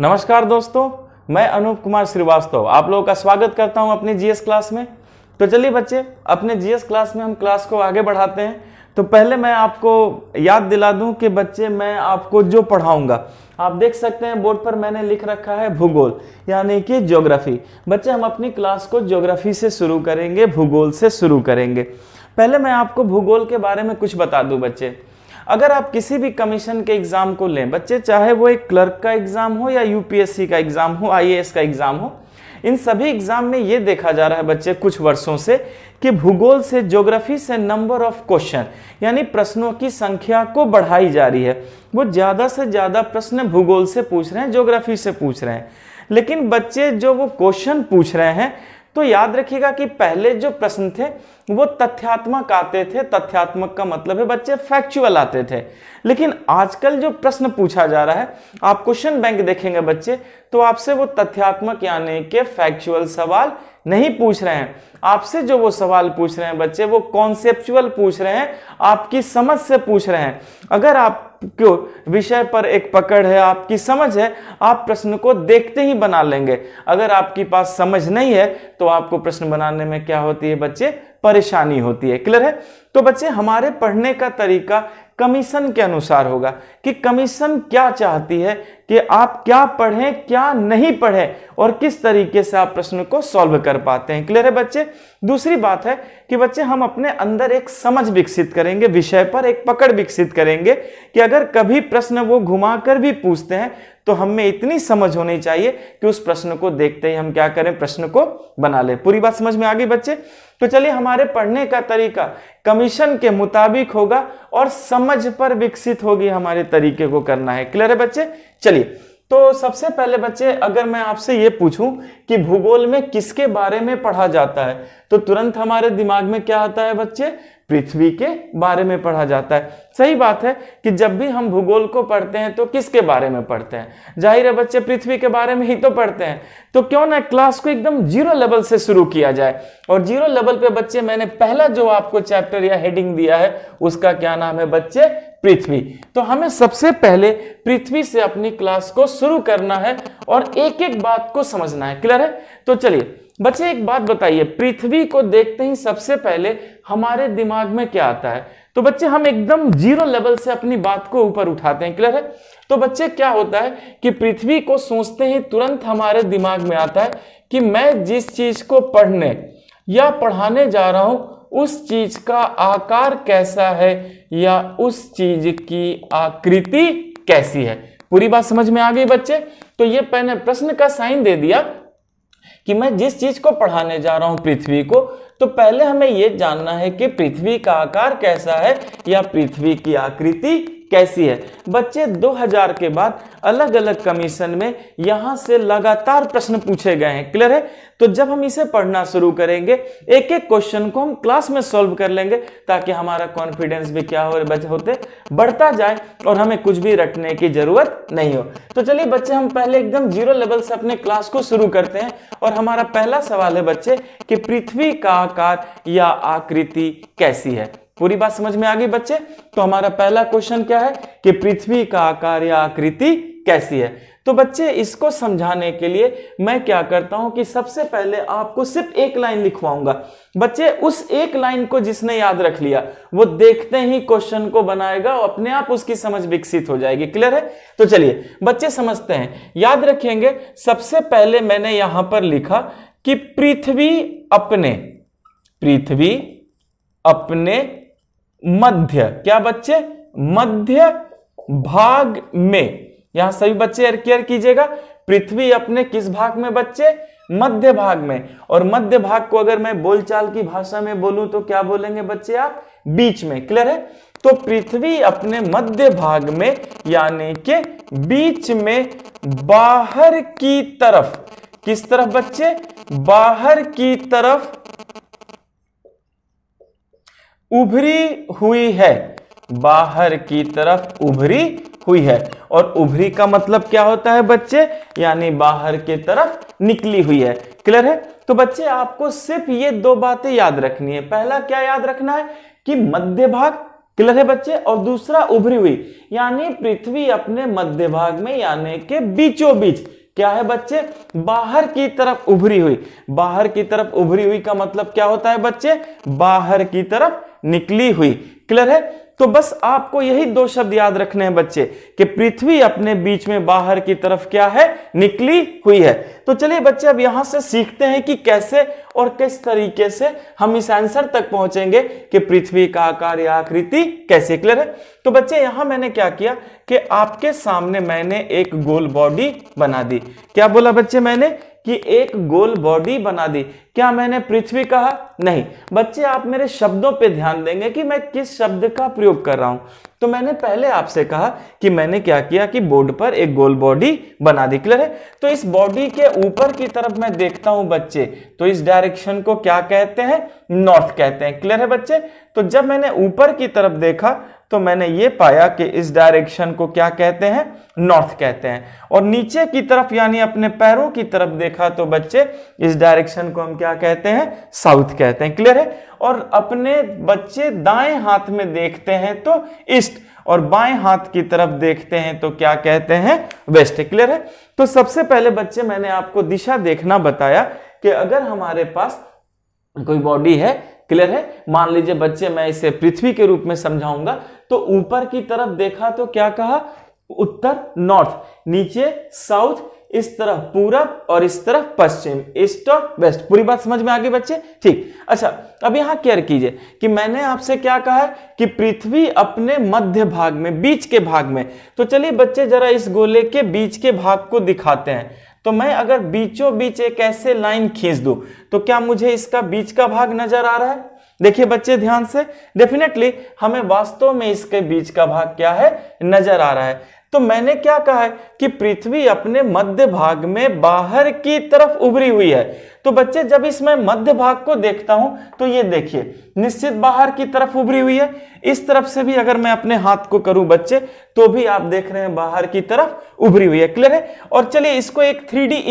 नमस्कार दोस्तों मैं अनूप कुमार श्रीवास्तव आप लोगों का स्वागत करता हूं अपने जीएस क्लास में तो चलिए बच्चे अपने जीएस क्लास में हम क्लास को आगे बढ़ाते हैं तो पहले मैं आपको याद दिला दूं कि बच्चे मैं आपको जो पढ़ाऊंगा आप देख सकते हैं बोर्ड पर मैंने लिख रखा है भूगोल यानी कि ज्योग्राफी बच्चे हम अपनी क्लास को ज्योग्राफी से शुरू करेंगे भूगोल से शुरू करेंगे पहले मैं आपको भूगोल के बारे में कुछ बता दूं बच्चे अगर आप किसी भी कमीशन के एग्ज़ाम को लें बच्चे चाहे वो एक क्लर्क का एग्ज़ाम हो या यूपीएससी का एग्ज़ाम हो आईएएस का एग्ज़ाम हो इन सभी एग्ज़ाम में ये देखा जा रहा है बच्चे कुछ वर्षों से कि भूगोल से ज्योग्राफी से नंबर ऑफ क्वेश्चन यानी प्रश्नों की संख्या को बढ़ाई जा रही है वो ज़्यादा से ज़्यादा प्रश्न भूगोल से पूछ रहे हैं ज्योग्राफी से पूछ रहे हैं लेकिन बच्चे जो वो क्वेश्चन पूछ रहे हैं तो याद रखिएगा कि पहले जो प्रश्न थे वो तथ्यात्मक आते थे तथ्यात्मक का मतलब है बच्चे फैक्चुअल आते थे लेकिन आजकल जो प्रश्न पूछा जा रहा है आप क्वेश्चन बैंक देखेंगे बच्चे तो आपसे वो तथ्यात्मक यानी के फैक्चुअल सवाल नहीं पूछ रहे हैं आपसे जो वो सवाल पूछ रहे हैं बच्चे वो कॉन्सेप्चुअल पूछ रहे हैं आपकी समझ से पूछ रहे हैं अगर आप आपको विषय पर एक पकड़ है आपकी समझ है आप प्रश्न को देखते ही बना लेंगे अगर आपके पास समझ नहीं है तो आपको प्रश्न बनाने में क्या होती है बच्चे परेशानी होती है क्लियर है तो बच्चे हमारे पढ़ने का तरीका कमीशन के अनुसार होगा कि कमीशन क्या चाहती है कि आप क्या पढ़ें क्या नहीं पढ़ें और किस तरीके से आप प्रश्न को सॉल्व कर पाते हैं क्लियर है बच्चे दूसरी बात है कि बच्चे हम अपने अंदर एक समझ विकसित करेंगे विषय पर एक पकड़ विकसित करेंगे कि अगर कभी प्रश्न वो घुमा कर भी पूछते हैं तो हमें इतनी समझ होनी चाहिए कि उस प्रश्न को देखते ही हम क्या करें प्रश्न को बना ले पूरी बात समझ में आ गई बच्चे तो चलिए हमारे पढ़ने का तरीका कमीशन के मुताबिक होगा और समझ पर विकसित होगी हमारे तरीके को करना है क्लियर है बच्चे चलिए तो सबसे पहले बच्चे अगर मैं आपसे ये पूछूं कि भूगोल में किसके बारे में पढ़ा जाता है तो तुरंत हमारे दिमाग में क्या आता है बच्चे पृथ्वी के बारे में पढ़ा जाता है सही बात है कि जब भी हम भूगोल को पढ़ते हैं तो किसके बारे में पढ़ते हैं जाहिर है बच्चे पृथ्वी के बारे में ही तो पढ़ते हैं तो क्यों ना क्लास को एकदम जीरो लेवल से शुरू किया जाए और जीरो लेवल पे बच्चे मैंने पहला जो आपको चैप्टर या हेडिंग दिया है उसका क्या नाम है बच्चे पृथ्वी तो हमें सबसे पहले पृथ्वी से अपनी क्लास को शुरू करना है और एक एक बात को समझना है क्लियर है तो चलिए बच्चे एक बात बताइए पृथ्वी को देखते ही सबसे पहले हमारे दिमाग में क्या आता है तो बच्चे हम एकदम जीरो लेवल से अपनी बात को ऊपर उठाते हैं क्लियर है तो बच्चे क्या होता है कि पृथ्वी को सोचते ही तुरंत हमारे दिमाग में आता है कि मैं जिस चीज को पढ़ने या पढ़ाने जा रहा हूं उस चीज का आकार कैसा है या उस चीज की आकृति कैसी है पूरी बात समझ में आ गई बच्चे तो ये पहले प्रश्न का साइन दे दिया कि मैं जिस चीज को पढ़ाने जा रहा हूं पृथ्वी को तो पहले हमें यह जानना है कि पृथ्वी का आकार कैसा है या पृथ्वी की आकृति कैसी है बच्चे 2000 के बाद अलग अलग कमीशन में यहां से लगातार प्रश्न पूछे गए हैं क्लियर है तो जब हम इसे पढ़ना शुरू करेंगे एक एक क्वेश्चन को हम क्लास में सॉल्व कर लेंगे ताकि हमारा कॉन्फिडेंस भी क्या हो होते बढ़ता जाए और हमें कुछ भी रटने की जरूरत नहीं हो तो चलिए बच्चे हम पहले एकदम जीरो लेवल से अपने क्लास को शुरू करते हैं और हमारा पहला सवाल है बच्चे कि पृथ्वी का आकार या आकृति कैसी है पूरी बात समझ में आ गई बच्चे तो हमारा पहला क्वेश्चन क्या है कि पृथ्वी का आकार या आकृति कैसी है तो बच्चे इसको समझाने के लिए मैं क्या करता हूं कि सबसे पहले आपको सिर्फ एक लाइन लिखवाऊंगा बच्चे उस एक लाइन को जिसने याद रख लिया वो देखते ही क्वेश्चन को बनाएगा और अपने आप उसकी समझ विकसित हो जाएगी क्लियर है तो चलिए बच्चे समझते हैं याद रखेंगे सबसे पहले मैंने यहां पर लिखा कि पृथ्वी अपने पृथ्वी अपने मध्य क्या बच्चे मध्य भाग में यहां सभी बच्चे एयर कीजिएगा पृथ्वी अपने किस भाग में बच्चे मध्य भाग में और मध्य भाग को अगर मैं बोलचाल की भाषा में बोलूं तो क्या बोलेंगे बच्चे आप बीच में क्लियर है तो पृथ्वी अपने मध्य भाग में यानी के बीच में बाहर की तरफ किस तरफ बच्चे बाहर की तरफ उभरी हुई है बाहर की तरफ उभरी हुई है और उभरी का मतलब क्या होता है बच्चे यानी बाहर के तरफ निकली हुई है क्लियर है तो बच्चे आपको सिर्फ ये दो बातें याद रखनी है पहला क्या याद रखना है कि मध्य भाग क्लियर है बच्चे और दूसरा उभरी हुई यानी पृथ्वी अपने मध्य भाग में यानी के बीचों बीच क्या है बच्चे बाहर की तरफ उभरी हुई बाहर की तरफ उभरी हुई का मतलब क्या होता है बच्चे बाहर की तरफ निकली हुई क्लियर है तो बस आपको यही दो शब्द याद रखने हैं बच्चे कि पृथ्वी अपने बीच में बाहर की तरफ क्या है निकली हुई है तो चलिए बच्चे अब यहां से सीखते हैं कि कैसे और किस तरीके से हम इस आंसर तक पहुंचेंगे कि पृथ्वी का आकार या आकृति कैसे क्लियर है तो बच्चे यहां मैंने क्या किया कि आपके सामने मैंने एक गोल बॉडी बना दी क्या बोला बच्चे मैंने कि एक गोल बॉडी बना दी क्या मैंने पृथ्वी कहा नहीं बच्चे आप मेरे शब्दों पे ध्यान देंगे कि मैं किस शब्द का प्रयोग कर रहा हूं तो मैंने पहले आपसे कहा कि मैंने क्या किया कि बोर्ड पर एक गोल बॉडी बना दी क्लियर है तो इस बॉडी के ऊपर की तरफ मैं देखता हूं बच्चे तो इस डायरेक्शन को क्या कहते हैं नॉर्थ कहते हैं क्लियर है बच्चे तो जब मैंने ऊपर की तरफ देखा तो मैंने ये पाया कि इस डायरेक्शन को क्या कहते हैं नॉर्थ कहते हैं और नीचे की तरफ यानी अपने पैरों की तरफ देखा तो बच्चे इस डायरेक्शन को हम क्या क्या कहते हैं साउथ कहते हैं क्लियर है और अपने बच्चे दाएं हाथ में देखते हैं तो ईस्ट और बाएं हाथ की तरफ देखते हैं तो क्या कहते हैं वेस्ट क्लियर है तो सबसे पहले बच्चे मैंने आपको दिशा देखना बताया कि अगर हमारे पास कोई बॉडी है क्लियर है मान लीजिए बच्चे मैं इसे पृथ्वी के रूप में समझाऊंगा तो ऊपर की तरफ देखा तो क्या कहा उत्तर नॉर्थ नीचे साउथ इस तरफ पूरब और इस तरफ पश्चिम ईस्ट और वेस्ट पूरी बात समझ में आ गई बच्चे ठीक अच्छा अब यहां केयर कीजिए कि मैंने आपसे क्या कहा है कि पृथ्वी अपने मध्य भाग में बीच के भाग में तो चलिए बच्चे जरा इस गोले के बीच के भाग को दिखाते हैं तो मैं अगर बीचों बीच एक ऐसे लाइन खींच दू तो क्या मुझे इसका बीच का भाग नजर आ रहा है देखिए बच्चे ध्यान से डेफिनेटली हमें वास्तव में इसके बीच का भाग क्या है नजर आ रहा है तो मैंने क्या कहा है कि पृथ्वी अपने मध्य भाग में बाहर की तरफ उभरी हुई है तो बच्चे जब इस मैं मध्य भाग को देखता हूं तो ये देखिए निश्चित बाहर की तरफ उभरी हुई है इस तरफ से भी अगर मैं अपने हाथ को करूं बच्चे तो भी आप देख रहे हैं बाहर की तरफ उभरी हुई है क्लियर है और चलिए इसको एक थ्री डी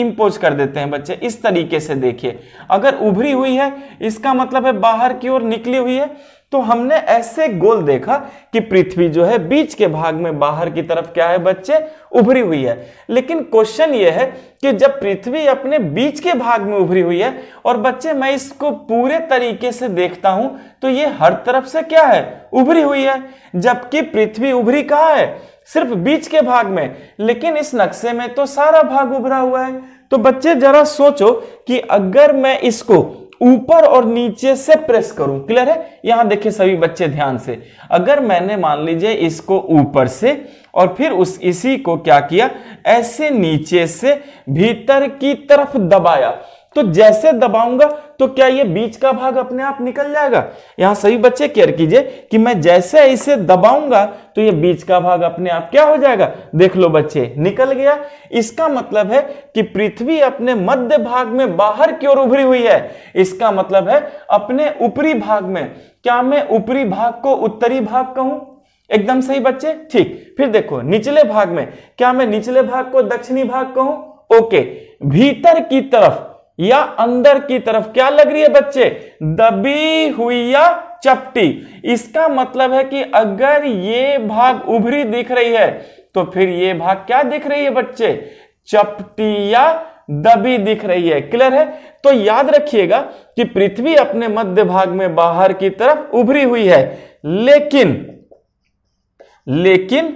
कर देते हैं बच्चे इस तरीके से देखिए अगर उभरी हुई है इसका मतलब है बाहर की ओर निकली हुई है तो हमने ऐसे गोल देखा कि पृथ्वी जो है बीच के भाग में बाहर की तरफ क्या है बच्चे उभरी हुई है लेकिन क्वेश्चन यह है कि जब पृथ्वी अपने बीच के भाग में उभरी हुई है और बच्चे मैं इसको पूरे तरीके से देखता हूं तो ये हर तरफ से क्या है उभरी हुई है जबकि पृथ्वी उभरी कहा है सिर्फ बीच के भाग में लेकिन इस नक्शे में तो सारा भाग उभरा हुआ है तो बच्चे जरा सोचो कि अगर मैं इसको ऊपर और नीचे से प्रेस करूं क्लियर है यहां देखिए सभी बच्चे ध्यान से अगर मैंने मान लीजिए इसको ऊपर से और फिर उस इसी को क्या किया ऐसे नीचे से भीतर की तरफ दबाया तो जैसे दबाऊंगा तो क्या ये बीच का भाग अपने आप निकल जाएगा यहां सभी बच्चे केयर कीजिए कि मैं जैसे इसे दबाऊंगा तो ये बीच का भाग अपने आप क्या हो जाएगा देख लो बच्चे निकल गया इसका मतलब है कि पृथ्वी अपने मध्य भाग में बाहर की ओर उभरी हुई है इसका मतलब है अपने ऊपरी भाग में क्या मैं ऊपरी भाग को उत्तरी भाग कहूं एकदम सही बच्चे ठीक फिर देखो निचले भाग में क्या मैं निचले भाग को दक्षिणी भाग कहूं ओके भीतर की तरफ या अंदर की तरफ क्या लग रही है बच्चे दबी हुई या चपटी इसका मतलब है कि अगर ये भाग उभरी दिख रही है तो फिर ये भाग क्या दिख रही है बच्चे चपटी या दबी दिख रही है क्लियर है तो याद रखिएगा कि पृथ्वी अपने मध्य भाग में बाहर की तरफ उभरी हुई है लेकिन लेकिन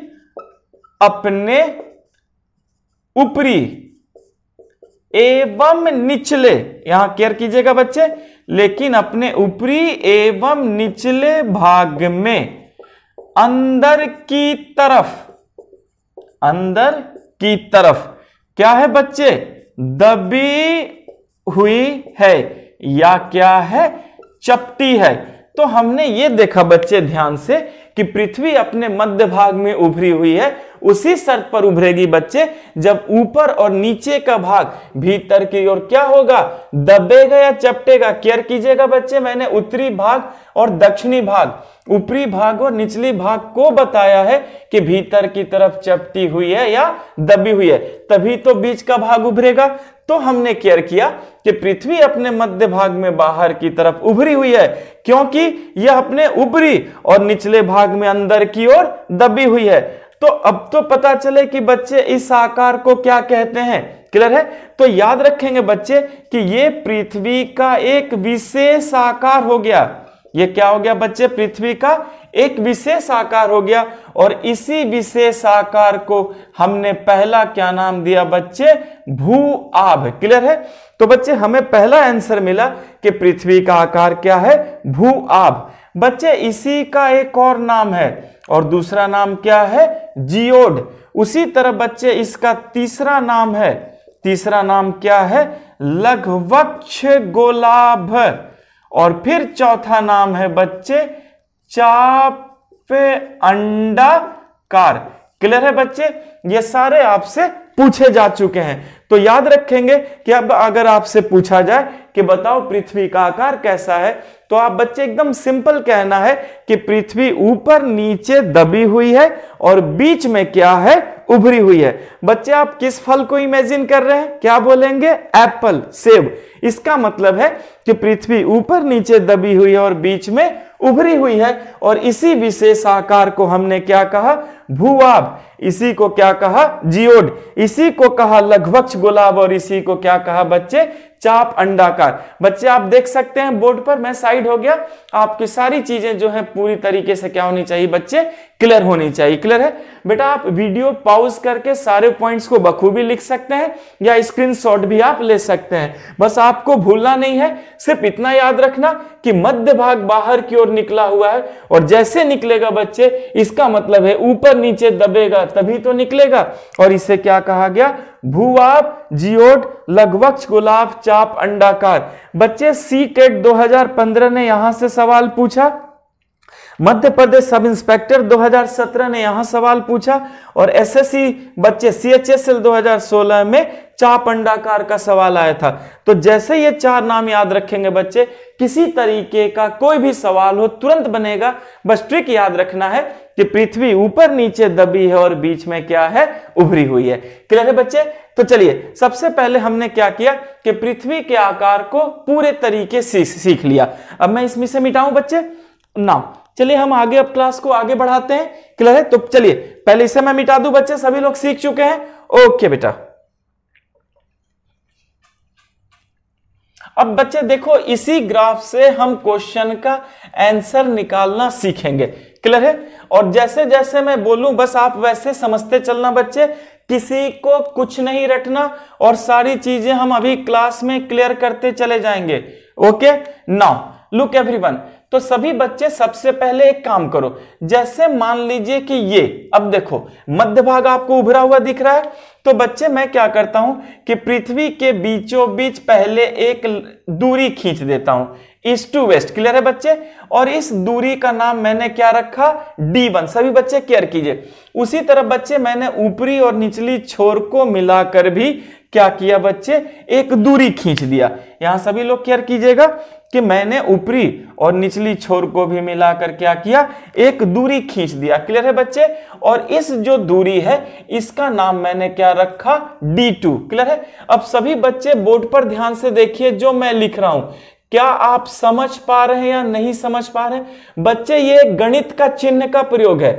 अपने ऊपरी एवं निचले यहां केयर कीजिएगा बच्चे लेकिन अपने ऊपरी एवं निचले भाग में अंदर की तरफ अंदर की तरफ क्या है बच्चे दबी हुई है या क्या है चपटी है तो हमने ये देखा बच्चे ध्यान से कि पृथ्वी अपने मध्य भाग में उभरी हुई है उसी शर्त पर उभरेगी बच्चे जब ऊपर और नीचे का भाग भीतर की ओर क्या होगा दबेगा या चपटेगा केयर कीजिएगा बच्चे मैंने उत्तरी भाग और दक्षिणी भाग ऊपरी भाग और निचली भाग को बताया है कि भीतर की तरफ चपटी हुई है या दबी हुई है तभी तो बीच का भाग उभरेगा तो हमने केयर किया कि पृथ्वी अपने मध्य भाग में बाहर की तरफ उभरी हुई है क्योंकि यह अपने ऊपरी और निचले भाग में अंदर की ओर दबी हुई है तो अब तो पता चले कि बच्चे इस आकार को क्या कहते हैं क्लियर है तो याद रखेंगे बच्चे कि यह पृथ्वी का एक विशेष आकार हो गया यह क्या हो गया बच्चे पृथ्वी का एक विशेष आकार हो गया और इसी विशेष आकार को हमने पहला क्या नाम दिया बच्चे भू आभ क्लियर है तो बच्चे हमें पहला आंसर मिला कि पृथ्वी का आकार क्या है भू आभ बच्चे इसी का एक और नाम है और दूसरा नाम क्या है जियोड उसी तरह बच्चे इसका तीसरा नाम है तीसरा नाम क्या है लघवक्ष गोलाभ और फिर चौथा नाम है बच्चे चाप अंडाकार क्लियर है बच्चे ये सारे आपसे पूछे जा चुके हैं तो याद रखेंगे कि अब अगर आपसे पूछा जाए कि बताओ पृथ्वी का आकार कैसा है तो आप बच्चे एकदम सिंपल कहना है कि पृथ्वी ऊपर नीचे दबी हुई है और बीच में क्या है उभरी हुई है बच्चे आप किस फल को इमेजिन कर रहे हैं क्या बोलेंगे एप्पल सेब इसका मतलब है कि पृथ्वी ऊपर नीचे दबी हुई है और बीच में उभरी हुई है और इसी विशेष आकार को हमने क्या कहा भूआब इसी को क्या कहा जियोड इसी को कहा लघवक्ष गुलाब और इसी को क्या कहा बच्चे चाप अंडाकार बच्चे आप देख सकते हैं बोर्ड पर मैं साइड हो गया आपकी सारी चीजें जो है पूरी तरीके से क्या होनी चाहिए बच्चे क्लियर होनी चाहिए क्लियर है बेटा आप वीडियो पॉज करके सारे पॉइंट्स को बखूबी लिख सकते हैं या स्क्रीनशॉट भी आप ले सकते हैं बस आपको भूलना नहीं है सिर्फ इतना याद रखना कि मध्य भाग बाहर की ओर निकला हुआ है और जैसे निकलेगा बच्चे इसका मतलब है ऊपर नीचे दबेगा तभी तो निकलेगा और इसे क्या कहा गया भूआप जियोट लगवक्ष गुलाब चाप अंडाकार बच्चे सी टेट ने यहां से सवाल पूछा मध्य प्रदेश सब इंस्पेक्टर 2017 ने यहां सवाल पूछा और एसएससी बच्चे सीएचएसएल 2016 में चा पंडाकार का सवाल आया था तो जैसे ये चार नाम याद रखेंगे बच्चे किसी तरीके का कोई भी सवाल हो तुरंत बनेगा बस ट्रिक याद रखना है कि पृथ्वी ऊपर नीचे दबी है और बीच में क्या है उभरी हुई है क्लियर है बच्चे तो चलिए सबसे पहले हमने क्या किया कि पृथ्वी के आकार को पूरे तरीके से सीख लिया अब मैं इसमें से मिटाऊं बच्चे ना चलिए हम आगे अब क्लास को आगे बढ़ाते हैं क्लियर है तो चलिए पहले इसे मैं मिटा दू बच्चे सभी लोग सीख चुके हैं ओके बेटा अब बच्चे देखो इसी ग्राफ से हम क्वेश्चन का आंसर निकालना सीखेंगे क्लियर है और जैसे जैसे मैं बोलूं बस आप वैसे समझते चलना बच्चे किसी को कुछ नहीं रटना और सारी चीजें हम अभी क्लास में क्लियर करते चले जाएंगे ओके नाउ लुक एवरीवन तो सभी बच्चे सबसे पहले एक काम करो जैसे मान लीजिए कि ये अब देखो मध्य भाग आपको उभरा हुआ दिख रहा है तो बच्चे मैं क्या करता हूं कि पृथ्वी के बीचों बीच पहले एक दूरी खींच देता हूं ईस्ट टू वेस्ट क्लियर है बच्चे और इस दूरी का नाम मैंने क्या रखा डी वन सभी बच्चे केयर कीजिए उसी तरह बच्चे मैंने ऊपरी और निचली छोर को मिलाकर भी क्या किया बच्चे एक दूरी खींच दिया यहां सभी लोग केयर कीजिएगा कि मैंने ऊपरी और निचली छोर को भी मिलाकर क्या किया एक दूरी खींच दिया क्लियर है बच्चे और इस जो दूरी है इसका नाम मैंने क्या रखा D2 क्लियर है अब सभी बच्चे बोर्ड पर ध्यान से देखिए जो मैं लिख रहा हूं क्या आप समझ पा रहे हैं या नहीं समझ पा रहे हैं बच्चे ये गणित का चिन्ह का प्रयोग है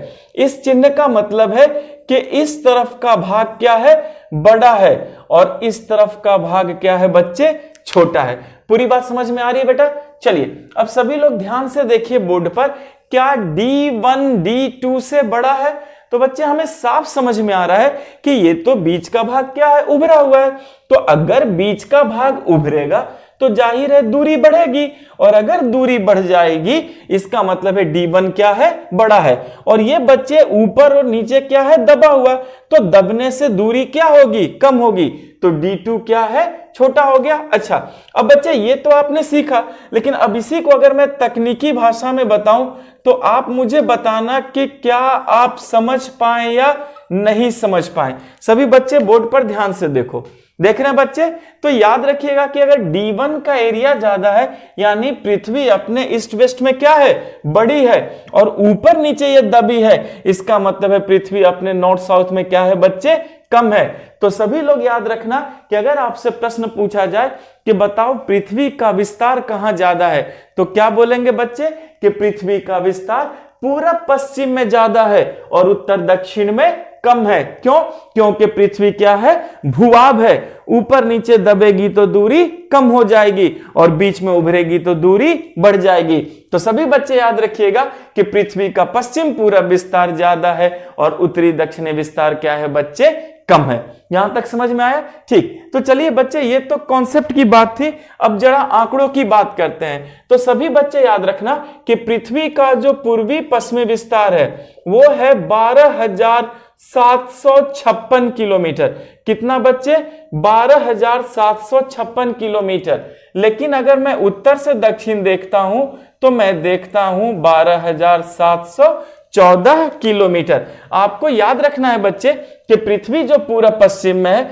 इस चिन्ह का मतलब है कि इस तरफ का भाग क्या है बड़ा है और इस तरफ का भाग क्या है बच्चे छोटा है पूरी बात समझ में आ रही है बेटा चलिए अब सभी लोग ध्यान से देखिए बोर्ड पर क्या D1 D2 से बड़ा है तो बच्चे हमें साफ समझ में आ रहा है कि ये तो बीच का भाग क्या है उभरा हुआ है तो अगर बीच का भाग उभरेगा तो जाहिर है दूरी बढ़ेगी और अगर दूरी बढ़ जाएगी इसका मतलब है वन क्या है बड़ा है और ये बच्चे ऊपर और नीचे क्या है दबा हुआ तो दबने से दूरी क्या होगी कम होगी तो डी टू क्या है छोटा हो गया अच्छा अब बच्चे ये तो आपने सीखा लेकिन अब इसी को अगर मैं तकनीकी भाषा में बताऊं तो आप मुझे बताना कि क्या आप समझ पाए या नहीं समझ पाए सभी बच्चे बोर्ड पर ध्यान से देखो देख रहे हैं बच्चे तो याद रखिएगा कि अगर D1 का एरिया ज्यादा है यानी पृथ्वी अपने ईस्ट वेस्ट में क्या है बड़ी है और ऊपर नीचे ये दबी है इसका मतलब है पृथ्वी अपने नॉर्थ साउथ में क्या है बच्चे कम है तो सभी लोग याद रखना कि अगर आपसे प्रश्न पूछा जाए कि बताओ पृथ्वी का विस्तार कहाँ ज्यादा है तो क्या बोलेंगे बच्चे कि पृथ्वी का विस्तार पूरा पश्चिम में ज्यादा है और उत्तर दक्षिण में कम है क्यों क्योंकि पृथ्वी क्या है भूआब है ऊपर नीचे दबेगी तो दूरी कम हो जाएगी और बीच में उभरेगी तो दूरी बढ़ जाएगी तो सभी बच्चे याद रखिएगा कि पृथ्वी का पश्चिम पूरा विस्तार ज्यादा है और उत्तरी दक्षिणी विस्तार क्या है बच्चे कम है यहां तक समझ में आया ठीक तो चलिए बच्चे ये तो कॉन्सेप्ट की बात थी अब जरा आंकड़ों की बात करते हैं तो सभी बच्चे याद रखना कि पृथ्वी का जो पूर्वी पश्चिमी विस्तार है वो है बारह हजार 756 किलोमीटर कितना बच्चे 12756 किलोमीटर लेकिन अगर मैं उत्तर से दक्षिण देखता हूं तो मैं देखता हूं 12714 किलोमीटर आपको याद रखना है बच्चे कि पृथ्वी जो पूरा पश्चिम में है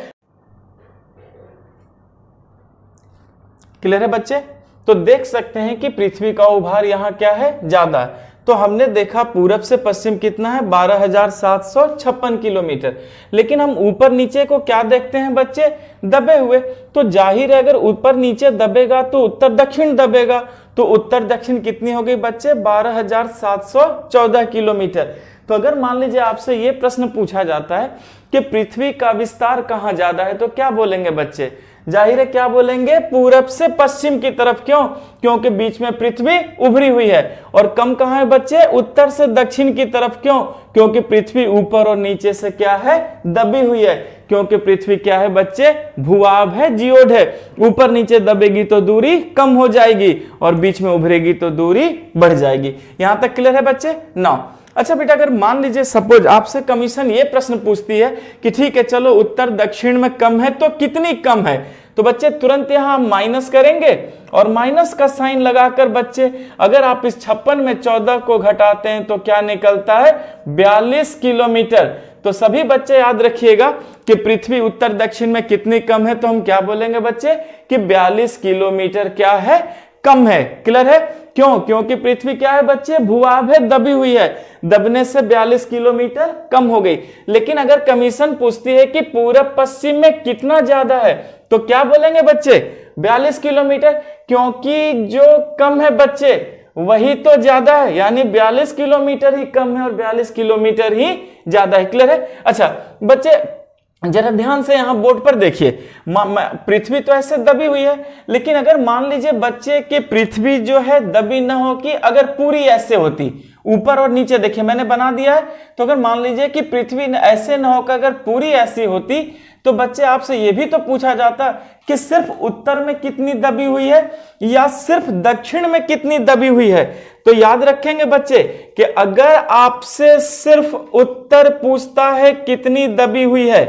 क्लियर है बच्चे तो देख सकते हैं कि पृथ्वी का उभार यहां क्या है ज्यादा है तो हमने देखा पूरब से पश्चिम कितना है बारह हजार सात सौ छप्पन किलोमीटर लेकिन हम ऊपर नीचे को क्या देखते हैं बच्चे दबे हुए तो जाहिर है अगर ऊपर नीचे दबेगा तो उत्तर दक्षिण दबेगा तो उत्तर दक्षिण कितनी हो गई बच्चे बारह हजार सात सौ चौदह किलोमीटर तो अगर मान लीजिए आपसे ये प्रश्न पूछा जाता है कि पृथ्वी का विस्तार कहाँ ज्यादा है तो क्या बोलेंगे बच्चे जाहिर है क्या बोलेंगे पूरब से पश्चिम की तरफ क्यों क्योंकि बीच में पृथ्वी उभरी हुई है और कम कहा है बच्चे उत्तर से दक्षिण की तरफ क्यों क्योंकि पृथ्वी ऊपर और नीचे से क्या है दबी हुई है क्योंकि पृथ्वी क्या है बच्चे भूआब है जियोड है ऊपर नीचे दबेगी तो दूरी कम हो जाएगी और बीच में उभरेगी तो दूरी बढ़ जाएगी यहां तक क्लियर है बच्चे नौ अच्छा बेटा अगर मान लीजिए सपोज आपसे कमीशन ये प्रश्न पूछती है कि ठीक है चलो उत्तर दक्षिण में कम है तो कितनी कम है तो बच्चे तुरंत यहां माइनस करेंगे और माइनस का साइन लगाकर बच्चे अगर आप इस छप्पन में चौदह को घटाते हैं तो क्या निकलता है बयालीस किलोमीटर तो सभी बच्चे याद रखिएगा कि पृथ्वी उत्तर दक्षिण में कितनी कम है तो हम क्या बोलेंगे बच्चे कि 42 किलोमीटर क्या है कम है क्लियर है क्यों क्योंकि पृथ्वी क्या है बच्चे भूभाव है दबी हुई है दबने से 42 किलोमीटर कम हो गई लेकिन अगर कमीशन पूछती है कि पूरब पश्चिम में कितना ज्यादा है तो क्या बोलेंगे बच्चे 42 किलोमीटर क्योंकि जो कम है बच्चे वही तो ज्यादा है यानी 42 किलोमीटर ही कम है और 42 किलोमीटर ही ज्यादा है क्लियर है अच्छा बच्चे जरा ध्यान से यहाँ बोर्ड पर देखिए पृथ्वी तो ऐसे दबी हुई है लेकिन अगर मान लीजिए बच्चे की पृथ्वी जो है दबी ना हो कि अगर पूरी ऐसे होती ऊपर और नीचे देखिए मैंने बना दिया है तो अगर मान लीजिए कि पृथ्वी ऐसे ना होकर अगर पूरी ऐसी होती तो बच्चे आपसे यह भी तो पूछा जाता कि सिर्फ उत्तर में कितनी दबी हुई है या सिर्फ दक्षिण में कितनी दबी हुई है तो याद रखेंगे बच्चे कि अगर आपसे सिर्फ उत्तर पूछता है कितनी दबी हुई है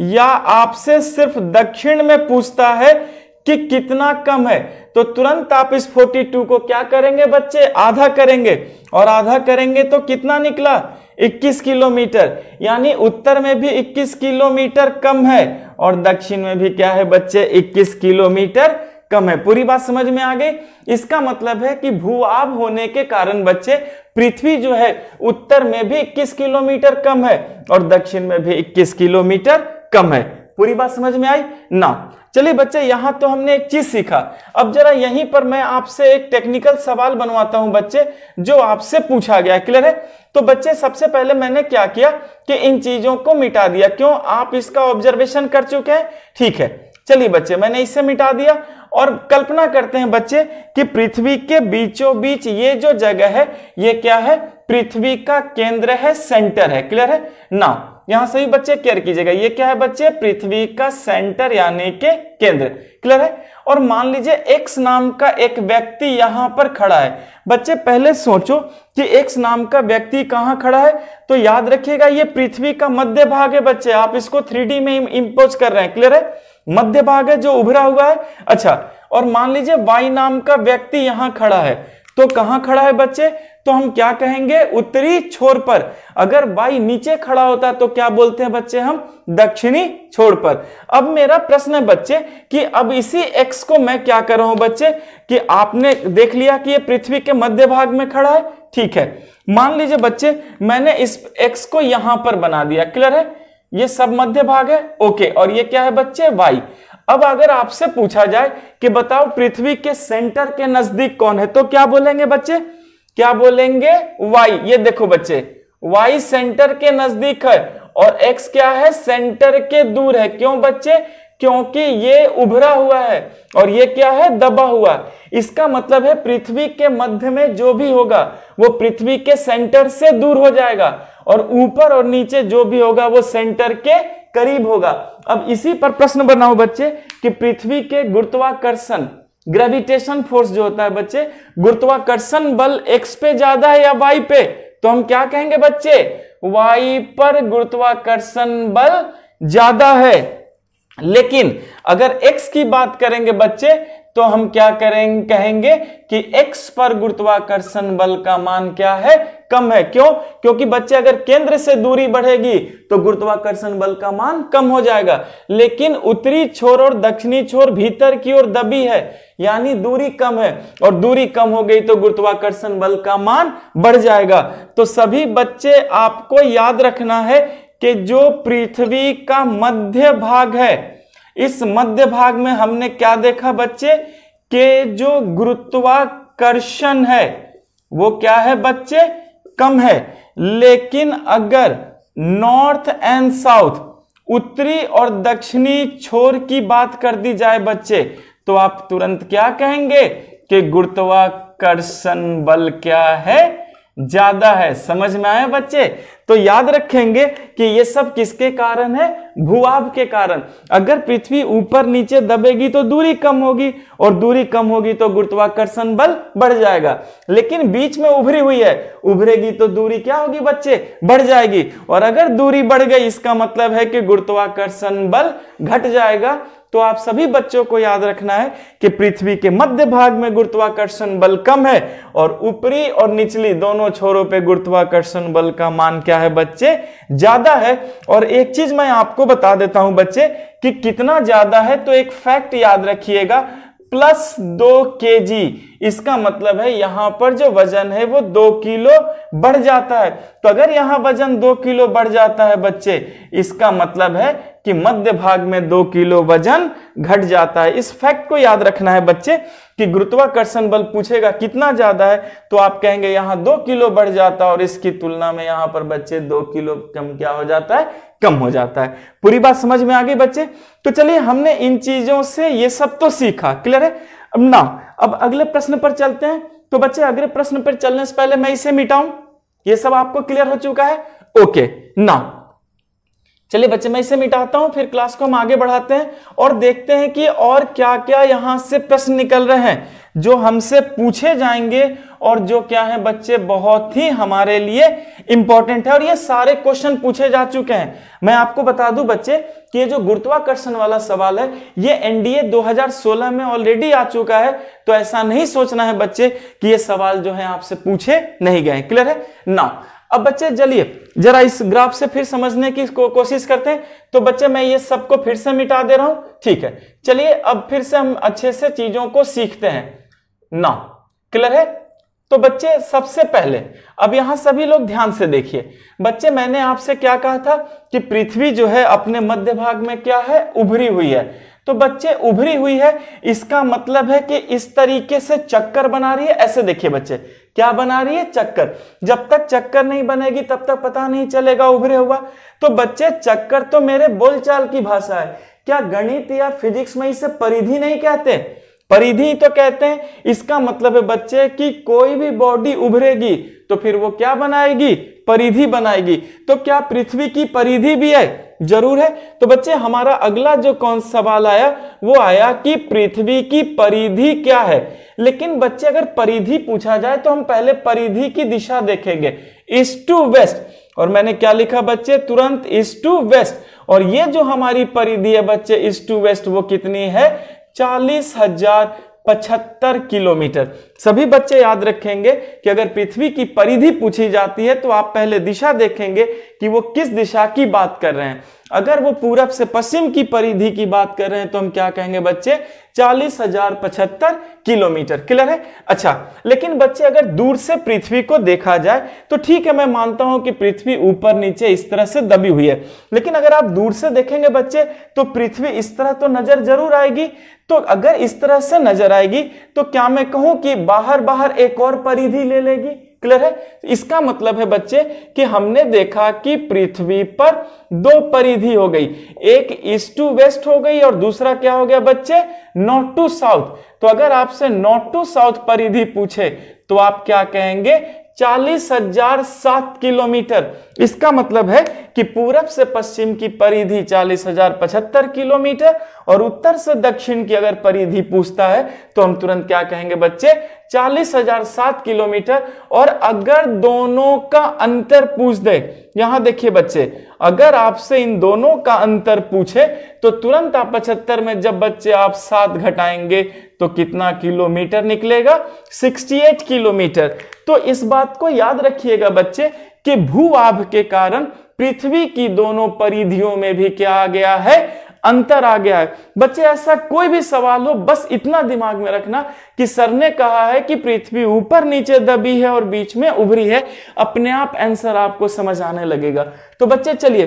या आपसे सिर्फ दक्षिण में पूछता है कि कितना कम है तो तुरंत आप इस 42 को क्या करेंगे बच्चे आधा करेंगे और आधा करेंगे तो कितना निकला 21 किलोमीटर यानी उत्तर में भी 21 किलोमीटर कम है और दक्षिण में भी क्या है बच्चे 21 किलोमीटर कम है पूरी बात समझ में आ गई इसका मतलब है कि भूआभ होने के कारण बच्चे पृथ्वी जो है उत्तर में भी 21 किलोमीटर कम है और दक्षिण में भी 21 किलोमीटर कम है पूरी बात समझ में आई ना चलिए बच्चे यहां तो हमने एक चीज सीखा अब जरा यहीं पर मैं आपसे एक टेक्निकल सवाल बनवाता हूं बच्चे जो आपसे पूछा गया क्लियर है तो बच्चे सबसे पहले मैंने क्या किया कि इन चीजों को मिटा दिया क्यों आप इसका ऑब्जर्वेशन कर चुके हैं ठीक है चलिए बच्चे मैंने इसे मिटा दिया और कल्पना करते हैं बच्चे कि पृथ्वी के बीचों बीच ये जो जगह है ये क्या है पृथ्वी का केंद्र है सेंटर है क्लियर है ना यहां सभी बच्चे केयर कीजिएगा ये क्या है बच्चे पृथ्वी का सेंटर यानी के केंद्र क्लियर है और मान लीजिए एक्स नाम का एक व्यक्ति यहां पर खड़ा है बच्चे पहले सोचो कि एक्स नाम का व्यक्ति कहां खड़ा है तो याद रखिएगा ये पृथ्वी का मध्य भाग है बच्चे आप इसको थ्री में इम्पोज कर रहे हैं क्लियर है मध्य भाग है जो उभरा हुआ है अच्छा और मान लीजिए वाई नाम का व्यक्ति यहां खड़ा है तो कहां खड़ा है बच्चे तो हम क्या कहेंगे उत्तरी छोर पर अगर बाई नीचे खड़ा होता तो क्या बोलते हैं बच्चे हम दक्षिणी छोर पर अब मेरा प्रश्न है बच्चे कि अब इसी एक्स को मैं क्या कर रहा हूं बच्चे कि आपने देख लिया कि ये पृथ्वी के मध्य भाग में खड़ा है ठीक है मान लीजिए बच्चे मैंने इस एक्स को यहां पर बना दिया क्लियर है ये सब मध्य भाग है ओके और ये क्या है बच्चे वाई अब अगर आपसे पूछा जाए कि बताओ पृथ्वी के सेंटर के नजदीक कौन है तो क्या बोलेंगे बच्चे क्या बोलेंगे वाई ये देखो बच्चे वाई सेंटर के नजदीक है और एक्स क्या है सेंटर के दूर है क्यों बच्चे क्योंकि ये उभरा हुआ है और ये क्या है दबा हुआ इसका मतलब है पृथ्वी के मध्य में जो भी होगा वो पृथ्वी के सेंटर से दूर हो जाएगा और ऊपर और नीचे जो भी होगा वो सेंटर के करीब होगा अब इसी पर प्रश्न बनाओ बच्चे कि पृथ्वी के गुरुत्वाकर्षण ग्रेविटेशन फोर्स जो होता है बच्चे गुरुत्वाकर्षण बल एक्स पे ज्यादा है या वाई पे तो हम क्या कहेंगे बच्चे वाई पर गुरुत्वाकर्षण बल ज्यादा है लेकिन अगर एक्स की बात करेंगे बच्चे तो हम क्या करेंगे कहेंगे कि x पर गुरुत्वाकर्षण बल का मान क्या है कम है क्यों क्योंकि बच्चे अगर केंद्र से दूरी बढ़ेगी तो गुरुत्वाकर्षण बल का मान कम हो जाएगा लेकिन उत्तरी छोर और दक्षिणी छोर भीतर की ओर दबी है यानी दूरी कम है और दूरी कम हो गई तो गुरुत्वाकर्षण बल का मान बढ़ जाएगा तो सभी बच्चे आपको याद रखना है कि जो पृथ्वी का मध्य भाग है इस मध्य भाग में हमने क्या देखा बच्चे के जो गुरुत्वाकर्षण है वो क्या है बच्चे कम है लेकिन अगर नॉर्थ एंड साउथ उत्तरी और दक्षिणी छोर की बात कर दी जाए बच्चे तो आप तुरंत क्या कहेंगे कि गुरुत्वाकर्षण बल क्या है ज्यादा है समझ में आया बच्चे तो याद रखेंगे कि ये सब किसके कारण है भूआभ के कारण अगर पृथ्वी ऊपर नीचे दबेगी तो दूरी कम होगी और दूरी कम होगी तो गुरुत्वाकर्षण बल बढ़ जाएगा लेकिन बीच में उभरी हुई है उभरेगी तो दूरी क्या होगी बच्चे बढ़ जाएगी और अगर दूरी बढ़ गई इसका मतलब है कि गुरुत्वाकर्षण बल घट जाएगा तो आप सभी बच्चों को याद रखना है कि पृथ्वी के मध्य भाग में गुरुत्वाकर्षण बल कम है और ऊपरी और निचली दोनों छोरों पे गुरुत्वाकर्षण बल का मान क्या क्या है बच्चे ज्यादा है और एक चीज मैं आपको बता देता हूं बच्चे कि कितना ज्यादा है तो एक फैक्ट याद रखिएगा प्लस दो के जी इसका मतलब है यहां पर जो वजन है वो दो किलो बढ़ जाता है तो अगर यहां वजन दो किलो बढ़ जाता है बच्चे इसका मतलब है कि मध्य भाग में दो किलो वजन घट जाता है इस फैक्ट को याद रखना है बच्चे कि गुरुत्वाकर्षण बल पूछेगा कितना ज्यादा है तो आप कहेंगे यहां दो किलो बढ़ जाता है और इसकी तुलना में यहां पर बच्चे दो किलो कम क्या हो जाता है कम हो जाता है पूरी बात समझ में आ गई बच्चे तो चलिए हमने इन चीजों से ये सब तो सीखा क्लियर है अब ना अब अगले प्रश्न पर चलते हैं तो बच्चे अगले प्रश्न पर चलने से पहले मैं इसे मिटाऊं ये सब आपको क्लियर हो चुका है ओके ना चलिए बच्चे मैं इसे मिटाता हूं फिर क्लास को हम आगे बढ़ाते हैं और देखते हैं कि और क्या क्या यहां से प्रश्न निकल रहे हैं जो हमसे पूछे जाएंगे और जो क्या है बच्चे बहुत ही हमारे लिए इंपॉर्टेंट है और ये सारे क्वेश्चन पूछे जा चुके हैं मैं आपको बता दूं बच्चे कि ये जो गुरुत्वाकर्षण वाला सवाल है ये एनडीए 2016 में ऑलरेडी आ चुका है तो ऐसा नहीं सोचना है बच्चे कि ये सवाल जो है आपसे पूछे नहीं गए क्लियर है ना अब बच्चे चलिए जरा इस ग्राफ से फिर समझने की को, कोशिश करते हैं तो बच्चे मैं ये सबको फिर से मिटा दे रहा हूं ठीक है चलिए अब फिर से हम अच्छे से चीजों को सीखते हैं ना क्लियर है तो बच्चे सबसे पहले अब यहां सभी लोग ध्यान से देखिए बच्चे मैंने आपसे क्या कहा था कि पृथ्वी जो है अपने मध्य भाग में क्या है उभरी हुई है तो बच्चे उभरी हुई है इसका मतलब है कि इस तरीके से चक्कर बना रही है ऐसे देखिए बच्चे क्या बना रही है चक्कर जब तक चक्कर नहीं बनेगी तब तक पता नहीं चलेगा उभरे हुआ तो बच्चे चक्कर तो मेरे बोलचाल की भाषा है क्या गणित या फिजिक्स में इसे परिधि नहीं कहते परिधि तो कहते हैं इसका मतलब है बच्चे की कोई भी बॉडी उभरेगी तो फिर वो क्या बनाएगी परिधि बनाएगी तो क्या पृथ्वी की परिधि भी है जरूर है तो बच्चे हमारा अगला जो कौन सवाल आया वो आया कि पृथ्वी की परिधि क्या है लेकिन बच्चे अगर परिधि पूछा जाए तो हम पहले परिधि की दिशा देखेंगे ईस्ट टू वेस्ट और मैंने क्या लिखा बच्चे तुरंत ईस्ट टू वेस्ट और ये जो हमारी परिधि है बच्चे ईस्ट टू वेस्ट वो कितनी है चालीस हजार पचहत्तर किलोमीटर सभी बच्चे याद रखेंगे कि अगर पृथ्वी की परिधि पूछी जाती है तो आप पहले दिशा देखेंगे कि वो किस दिशा की बात कर रहे हैं अगर वो पूरब से पश्चिम की परिधि की बात कर रहे हैं तो हम क्या कहेंगे बच्चे चालीस हजार पचहत्तर किलोमीटर क्लियर है अच्छा लेकिन बच्चे अगर दूर से पृथ्वी को देखा जाए तो ठीक है मैं मानता हूं कि पृथ्वी ऊपर नीचे इस तरह से दबी हुई है लेकिन अगर आप दूर से देखेंगे बच्चे तो पृथ्वी इस तरह तो नजर जरूर आएगी तो अगर इस तरह से नजर आएगी तो क्या मैं कहूं कि बाहर बाहर एक और परिधि ले लेगी क्लियर है इसका मतलब है बच्चे कि हमने देखा कि पृथ्वी पर दो परिधि हो गई एक ईस्ट टू वेस्ट हो गई और दूसरा क्या हो गया बच्चे नॉर्थ टू साउथ तो अगर आपसे नॉर्थ टू साउथ परिधि पूछे तो आप क्या कहेंगे चालीस हजार सात किलोमीटर इसका मतलब है कि पूरब से पश्चिम की परिधि चालीस हजार पचहत्तर किलोमीटर और उत्तर से दक्षिण की अगर परिधि पूछता है तो हम तुरंत क्या कहेंगे बच्चे चालीस हजार सात किलोमीटर और अगर दोनों का अंतर पूछ दे यहां देखिए बच्चे अगर आपसे इन दोनों का अंतर पूछे तो तुरंत आप पचहत्तर में जब बच्चे आप सात घटाएंगे तो कितना किलोमीटर निकलेगा 68 किलोमीटर तो इस बात को याद रखिएगा बच्चे कि आभ के कारण पृथ्वी की दोनों परिधियों में भी क्या आ गया है अंतर आ गया है बच्चे ऐसा कोई भी सवाल हो बस इतना दिमाग में रखना कि सर ने कहा है कि पृथ्वी ऊपर नीचे दबी है और बीच में उभरी है अपने आप आंसर आपको समझ आने लगेगा तो बच्चे चलिए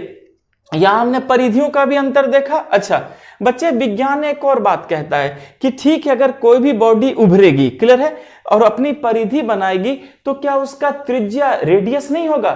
यहां हमने परिधियों का भी अंतर देखा अच्छा बच्चे विज्ञान एक और बात कहता है कि ठीक है अगर कोई भी बॉडी उभरेगी क्लियर है और अपनी परिधि बनाएगी तो क्या उसका त्रिज्या रेडियस नहीं होगा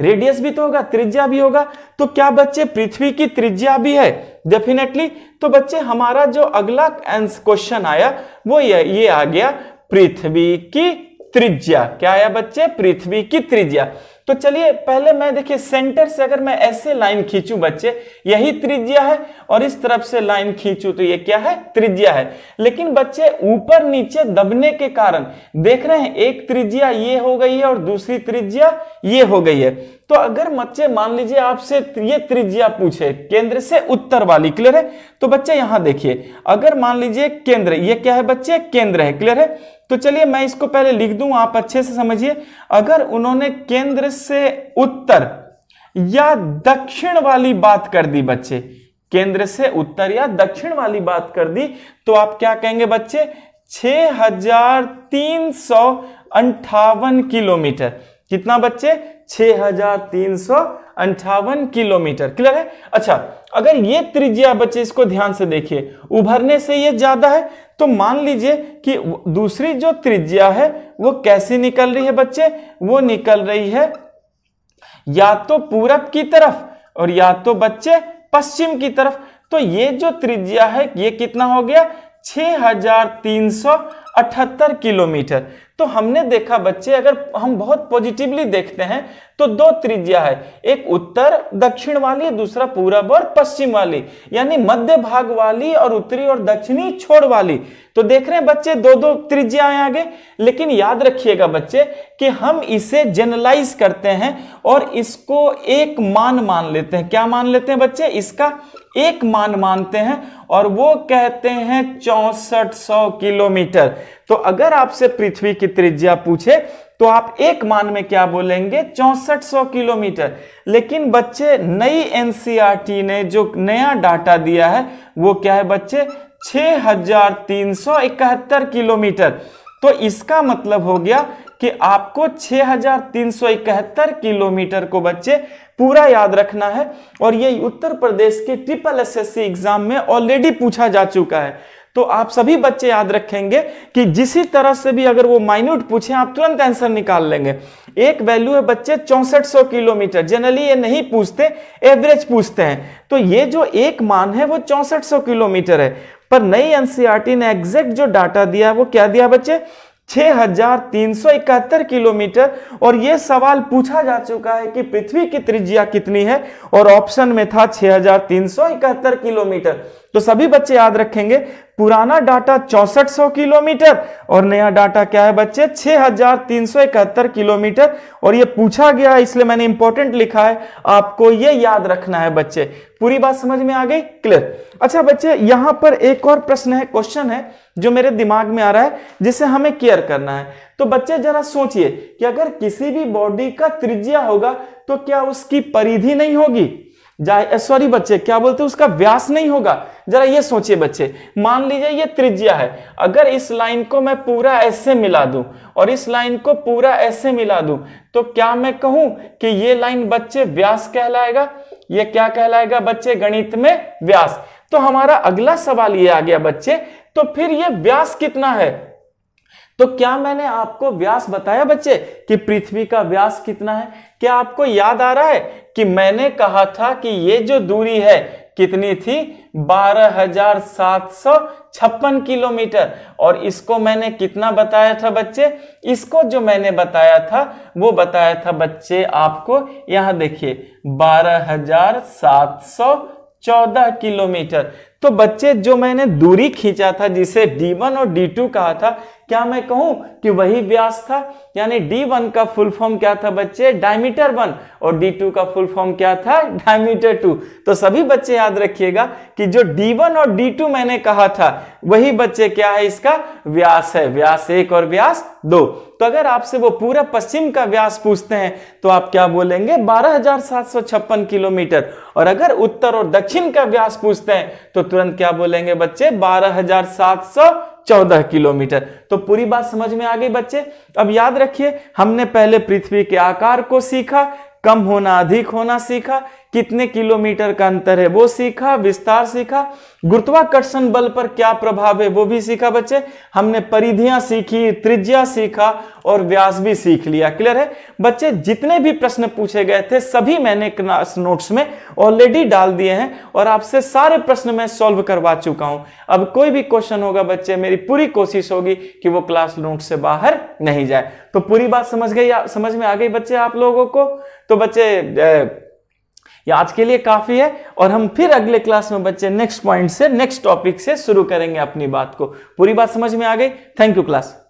रेडियस भी तो होगा त्रिज्या भी होगा तो क्या बच्चे पृथ्वी की त्रिज्या भी है डेफिनेटली तो बच्चे हमारा जो अगला क्वेश्चन आया वो ये ये आ गया पृथ्वी की त्रिज्या क्या आया बच्चे पृथ्वी की त्रिज्या तो चलिए पहले मैं देखिए सेंटर से अगर मैं ऐसे लाइन खींचू बच्चे यही त्रिज्या है और इस तरफ से लाइन खींचू तो ये क्या है त्रिज्या है लेकिन बच्चे ऊपर नीचे दबने के कारण देख रहे हैं एक त्रिज्या ये हो गई है और दूसरी त्रिज्या ये हो गई है तो अगर बच्चे मान लीजिए आपसे ये त्रिज्या पूछे केंद्र से उत्तर वाली क्लियर है तो बच्चे यहां देखिए अगर मान लीजिए केंद्र ये क्या है बच्चे केंद्र है क्लियर है तो चलिए मैं इसको पहले लिख दूं आप अच्छे से समझिए अगर उन्होंने केंद्र से उत्तर या दक्षिण वाली बात कर दी बच्चे केंद्र से उत्तर या दक्षिण वाली बात कर दी तो आप क्या कहेंगे बच्चे छ हजार तीन सौ अंठावन किलोमीटर कितना बच्चे छह हजार तीन सौ अंठावन किलोमीटर क्लियर है अच्छा अगर ये त्रिज्या बच्चे इसको ध्यान से देखिए उभरने से ये ज्यादा है तो मान लीजिए कि दूसरी जो त्रिज्या है वो कैसी निकल रही है बच्चे वो निकल रही है या तो पूरब की तरफ और या तो बच्चे पश्चिम की तरफ तो ये जो त्रिज्या है ये कितना हो गया अठहत्तर किलोमीटर तो हमने देखा बच्चे अगर हम बहुत पॉजिटिवली देखते हैं तो दो त्रिज्या है एक उत्तर दक्षिण वाली दूसरा पूरब और पश्चिम वाली यानी मध्य भाग वाली और उत्तरी और दक्षिणी छोड़ वाली तो देख रहे हैं बच्चे दो दो त्रिज्या आए आगे लेकिन याद रखिएगा बच्चे कि हम इसे जनरलाइज करते हैं और इसको एक मान मान लेते हैं क्या मान लेते हैं बच्चे इसका एक मान मानते हैं और वो कहते हैं चौसठ सौ किलोमीटर तो अगर आपसे पृथ्वी की त्रिज्या पूछे तो आप एक मान में क्या बोलेंगे चौसठ सौ किलोमीटर लेकिन बच्चे नई एनसीईआरटी ने जो नया डाटा दिया है वो क्या है बच्चे छह किलोमीटर तो इसका मतलब हो गया कि आपको छह किलोमीटर को बच्चे पूरा याद रखना है और ये उत्तर प्रदेश के ट्रिपल एसएससी एग्जाम में ऑलरेडी पूछा जा चुका है तो आप सभी बच्चे याद रखेंगे कि जिस तरह से भी अगर वो माइन्यूट पूछे आप तुरंत आंसर निकाल लेंगे एक वैल्यू है बच्चे चौसठ सौ किलोमीटर जनरली ये नहीं पूछते एवरेज पूछते हैं तो ये जो एक मान है वो चौसठ सौ किलोमीटर है पर नई एनसीआरटी e ने एग्जैक्ट जो डाटा दिया वो क्या दिया बच्चे 6,371 किलोमीटर और यह सवाल पूछा जा चुका है कि पृथ्वी की त्रिज्या कितनी है और ऑप्शन में था 6,371 किलोमीटर तो सभी बच्चे याद रखेंगे पुराना डाटा चौसठ किलोमीटर और नया डाटा क्या है बच्चे छह किलोमीटर और ये पूछा गया है इसलिए मैंने इंपॉर्टेंट लिखा है आपको ये याद रखना है बच्चे पूरी बात समझ में आ गई क्लियर अच्छा बच्चे यहां पर एक और प्रश्न है क्वेश्चन है जो मेरे दिमाग में आ रहा है जिसे हमें केयर करना है तो बच्चे जरा सोचिए कि अगर किसी भी बॉडी का त्रिज्या होगा तो क्या उसकी परिधि नहीं होगी सॉरी बच्चे क्या बोलते हैं उसका व्यास नहीं होगा जरा ये सोचिए बच्चे मान लीजिए ये त्रिज्या है अगर इस लाइन को मैं पूरा ऐसे मिला दूं और इस लाइन को पूरा ऐसे मिला दूं तो क्या मैं कहूं कि ये लाइन बच्चे व्यास कहलाएगा ये क्या कहलाएगा बच्चे गणित में व्यास तो हमारा अगला सवाल ये आ गया बच्चे तो फिर ये व्यास कितना है तो क्या मैंने आपको व्यास बताया बच्चे कि पृथ्वी का व्यास कितना है क्या आपको याद आ रहा है कि मैंने कहा था कि ये जो दूरी है कितनी थी बारह हजार सात सौ छप्पन किलोमीटर और इसको मैंने कितना बताया था बच्चे इसको जो मैंने बताया था वो बताया था बच्चे आपको यहां देखिए बारह हजार सात सौ चौदह किलोमीटर तो बच्चे जो मैंने दूरी खींचा था जिसे D1 और D2 कहा था क्या मैं कहूं कि वही व्यास था यानी डी वन का फुल फॉर्म क्या था बच्चे डायमीटर वन और डी टू का फुल फॉर्म क्या था डायमीटर टू तो सभी बच्चे याद रखिएगा कि जो डी वन और डी टू मैंने कहा था वही बच्चे क्या है इसका व्यास है व्यास एक और व्यास दो तो अगर आपसे वो पूरा पश्चिम का व्यास पूछते हैं तो आप क्या बोलेंगे 12,756 किलोमीटर और अगर उत्तर और दक्षिण का व्यास पूछते हैं तो तुरंत क्या बोलेंगे बच्चे 12,700 चौदह किलोमीटर तो पूरी बात समझ में आ गई बच्चे अब याद रखिए हमने पहले पृथ्वी के आकार को सीखा कम होना अधिक होना सीखा कितने किलोमीटर का अंतर है वो सीखा विस्तार सीखा गुरुत्वाकर्षण बल पर क्या प्रभाव है वो भी सीखा बच्चे हमने परिधियां सीखी त्रिज्या सीखा और व्यास भी सीख लिया क्लियर है बच्चे जितने भी प्रश्न पूछे गए थे सभी मैंने क्लास नोट्स में ऑलरेडी डाल दिए हैं और आपसे सारे प्रश्न मैं सॉल्व करवा चुका हूं अब कोई भी क्वेश्चन होगा बच्चे मेरी पूरी कोशिश होगी कि वो क्लास नोट से बाहर नहीं जाए तो पूरी बात समझ गई समझ में आ गई बच्चे आप लोगों को तो बच्चे ये आज के लिए काफी है और हम फिर अगले क्लास में बच्चे नेक्स्ट पॉइंट से नेक्स्ट टॉपिक से शुरू करेंगे अपनी बात को पूरी बात समझ में आ गई थैंक यू क्लास